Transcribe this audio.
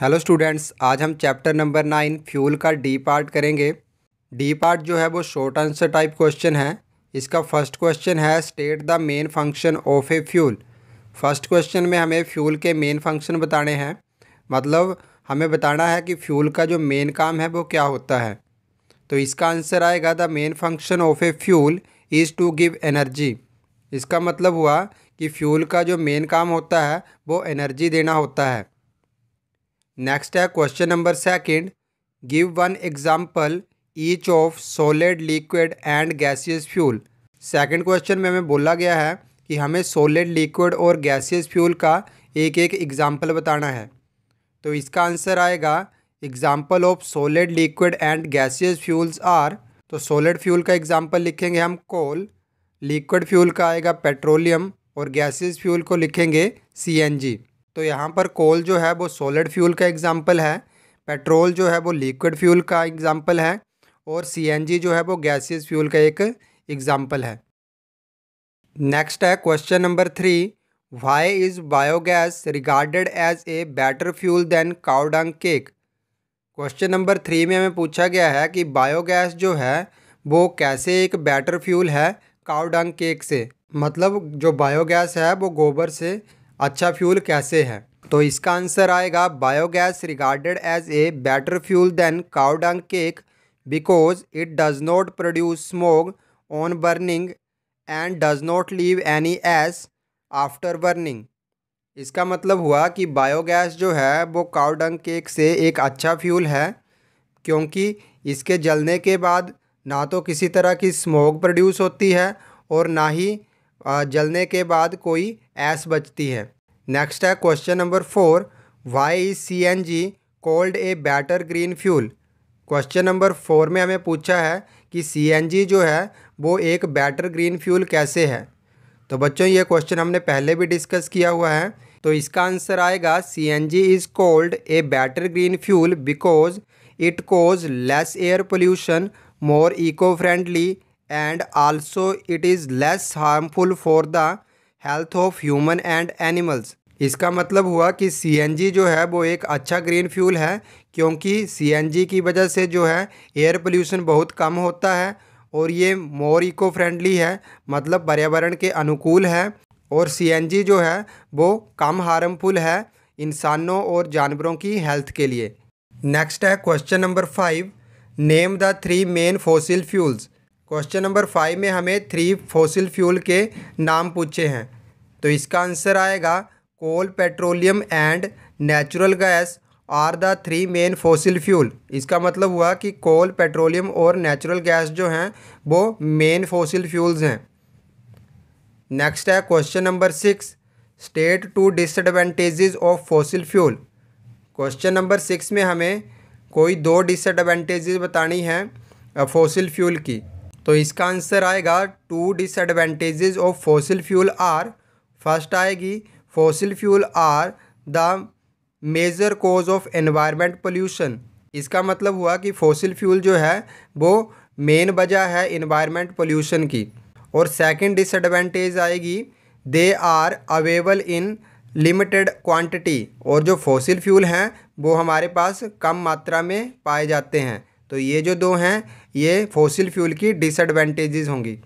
hello students आज हम chapter number nine fuel का डी पार्ट करेंगे डी पार्ट जो है वो शॉर्ट आंसर टाइप क्वेश्चन है इसका फर्स्ट क्वेश्चन है state the main function of a fuel first question में हमें फ्यूल के मेन फंक्शन बताने हैं मतलब हमें बताना है कि फ्यूल का जो मेन काम है वो क्या होता है तो इसका आंसर आएगा the main function of a fuel is to give energy इसका मतलब हुआ कि फ्यूल का जो मेन काम होता है वो एनर्जी देना होता है नेक्स्ट है question number second give one example each of solid liquid and gaseous fuel second question में हमें बोला गया है कि हमें सॉलिड लिक्विड और गैसियस फ्यूल का एक एक एग्जाम्पल बताना है तो इसका आंसर आएगा example of solid liquid and gaseous fuels are तो सॉलिड फ्यूल का एग्जाम्पल लिखेंगे हम कोल लिक्विड फ्यूल का आएगा पेट्रोलियम और गैसियस फ्यूल को लिखेंगे सी एन जी तो यहाँ पर कोल जो है वो सोलड फ्यूल का एग्ज़ाम्पल है पेट्रोल जो है वो लिक्विड फ्यूल का एग्ज़ाम्पल है और सीएनजी जो है वो गैसेज फ्यूल का एक एग्ज़ाम्पल है नेक्स्ट है question number three why is biogas regarded as a better fuel than cow dung cake question number three में हमें पूछा गया है कि बायोगैस जो है वो कैसे एक बेटर फ्यूल है काउडंग केक से मतलब जो बायोगैस है वो गोबर से अच्छा फ्यूल कैसे है तो इसका आंसर आएगा biogas regarded as a better fuel than cow dung cake because it does not produce smoke on burning and does not leave any ash after burning इसका मतलब हुआ कि बायोगैस जो है वो काउडंग केक से एक अच्छा फ्यूल है क्योंकि इसके जलने के बाद ना तो किसी तरह की स्मोक प्रोड्यूस होती है और ना ही जलने के बाद कोई ऐस बचती है नेक्स्ट है question number four why is C N G called a better green fuel question number four में हमें पूछा है कि सी एन जी जो है वो एक बैटर ग्रीन फ्यूल कैसे है तो बच्चों ये क्वेश्चन हमने पहले भी डिस्कस किया हुआ है तो इसका आंसर आएगा C N G is called a better green fuel because it causes less air pollution more eco friendly and also it is less harmful for the health of human and animals इसका मतलब हुआ कि सी जो है वो एक अच्छा green fuel है क्योंकि सी की वजह से जो है एयर पोल्यूशन बहुत कम होता है और ये मोर इको फ्रेंडली है मतलब पर्यावरण के अनुकूल है और सी जो है वो कम हार्मफुल है इंसानों और जानवरों की हेल्थ के लिए नेक्स्ट है question number five name the three main fossil fuels question number five में हमें थ्री फोसिल फ्यूल के नाम पूछे हैं तो इसका आंसर आएगा coal petroleum and natural gas are the three main fossil fuel इसका मतलब हुआ कि कोल पेट्रोलियम और नेचुरल गैस जो हैं वो मेन फोसिल फ्यूल्स हैं नेक्स्ट है question number six state two disadvantages of fossil fuel question number six में हमें कोई दो डिसएडवेंटेजेस बतानी हैं फोसिल फ्यूल की तो इसका आंसर आएगा two disadvantages of fossil fuel are first आएगी fossil fuel are the major cause of environment pollution इसका मतलब हुआ कि फॉसिल फ्यूल जो है वो मेन वजह है इन्वायरमेंट पोल्यूशन की और सेकंड डिसएडवांटेज आएगी they are available in limited quantity और जो फॉसिल फ्यूल हैं वो हमारे पास कम मात्रा में पाए जाते हैं तो ये जो दो हैं ये फोसिल फ्यूल की डिसएडवांटेजेस होंगी